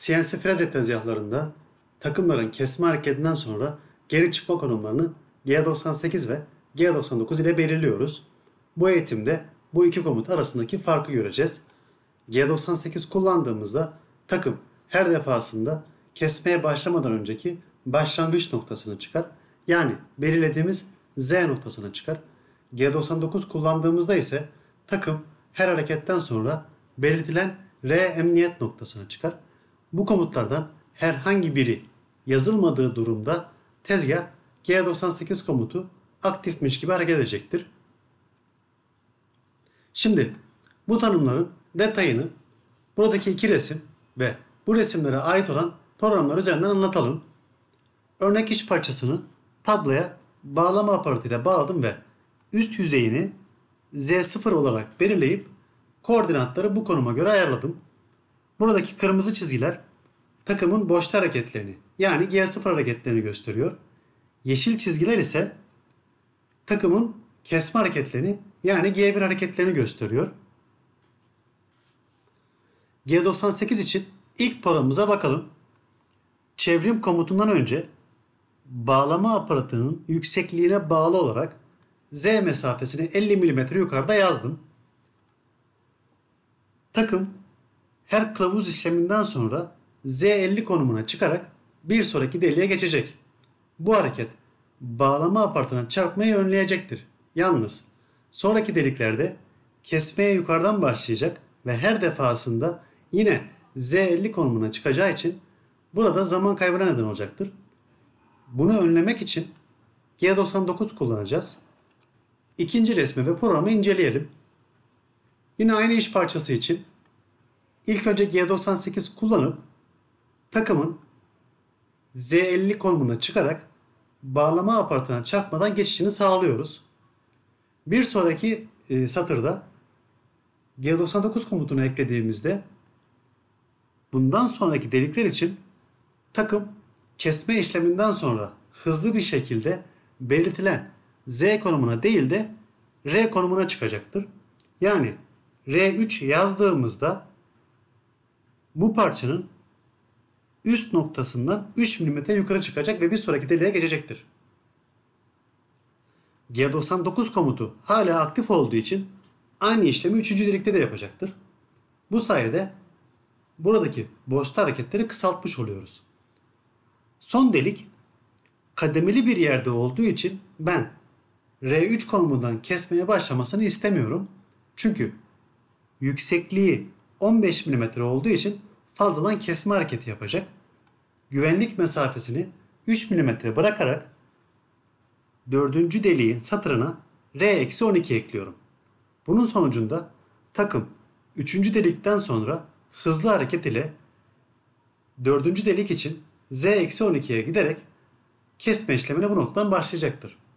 CNC freze tezgahlarında takımların kesme hareketinden sonra geri çıkma konumlarını G98 ve G99 ile belirliyoruz. Bu eğitimde bu iki komut arasındaki farkı göreceğiz. G98 kullandığımızda takım her defasında kesmeye başlamadan önceki başlangıç noktasını çıkar. Yani belirlediğimiz Z noktasına çıkar. G99 kullandığımızda ise takım her hareketten sonra belirtilen R emniyet noktasına çıkar. Bu komutlardan herhangi biri yazılmadığı durumda tezgah G98 komutu aktifmiş gibi hareket edecektir. Şimdi bu tanımların detayını buradaki iki resim ve bu resimlere ait olan programlar üzerinden anlatalım. Örnek iş parçasını tabloya bağlama aparatıyla bağladım ve üst yüzeyini Z0 olarak belirleyip koordinatları bu konuma göre ayarladım. Buradaki kırmızı çizgiler takımın boşta hareketlerini yani G0 hareketlerini gösteriyor. Yeşil çizgiler ise takımın kesme hareketlerini yani G1 hareketlerini gösteriyor. G98 için ilk paramıza bakalım. Çevrim komutundan önce bağlama aparatının yüksekliğine bağlı olarak Z mesafesini 50 mm yukarıda yazdım. Takım her kılavuz işleminden sonra Z50 konumuna çıkarak bir sonraki deliğe geçecek. Bu hareket bağlama apartına çarpmayı önleyecektir. Yalnız sonraki deliklerde kesmeye yukarıdan başlayacak ve her defasında yine Z50 konumuna çıkacağı için burada zaman kaybına neden olacaktır. Bunu önlemek için G99 kullanacağız. İkinci resmi ve programı inceleyelim. Yine aynı iş parçası için İlk önce G98 kullanıp takımın Z50 konumuna çıkarak bağlama aparatına çarpmadan geçişini sağlıyoruz. Bir sonraki e, satırda G99 komutunu eklediğimizde bundan sonraki delikler için takım kesme işleminden sonra hızlı bir şekilde belirtilen Z konumuna değil de R konumuna çıkacaktır. Yani R3 yazdığımızda bu parçanın üst noktasından 3 mm yukarı çıkacak ve bir sonraki deliğe geçecektir. G99 komutu hala aktif olduğu için aynı işlemi 3. delikte de yapacaktır. Bu sayede buradaki boşta hareketleri kısaltmış oluyoruz. Son delik kademeli bir yerde olduğu için ben R3 konumundan kesmeye başlamasını istemiyorum. Çünkü yüksekliği 15 mm olduğu için fazladan kesme hareketi yapacak. Güvenlik mesafesini 3 mm bırakarak dördüncü deliğin satırına R-12 ekliyorum. Bunun sonucunda takım 3. delikten sonra hızlı hareket ile 4. delik için Z-12'ye giderek kesme işlemine bu noktadan başlayacaktır.